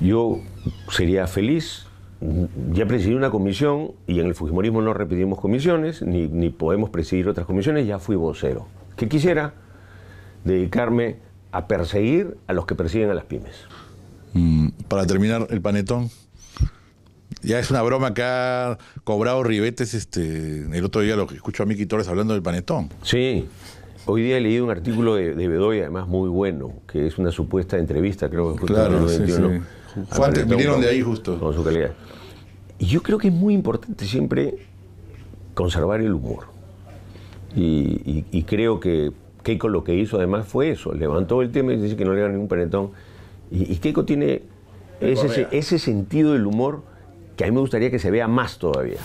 yo sería feliz. Ya presidí una comisión y en el Fujimorismo no repetimos comisiones, ni, podemos presidir otras comisiones, ya fui vocero. ¿Qué quisiera dedicarme a perseguir a los que persiguen a las pymes. para terminar, el panetón. Ya es una broma que ha cobrado ribetes este, el otro día lo que escucho a Miki Torres hablando del panetón. Sí, hoy día he leído un artículo de, de Bedoya, además muy bueno, que es una supuesta entrevista, creo que claro, sí vinieron de ahí justo. Con su calidad. Y yo creo que es muy importante siempre conservar el humor. Y, creo que Keiko lo que hizo además fue eso, levantó el tema y dice que no le dan ningún panetón. Y, y Keiko tiene ese, ese sentido del humor que a mí me gustaría que se vea más todavía.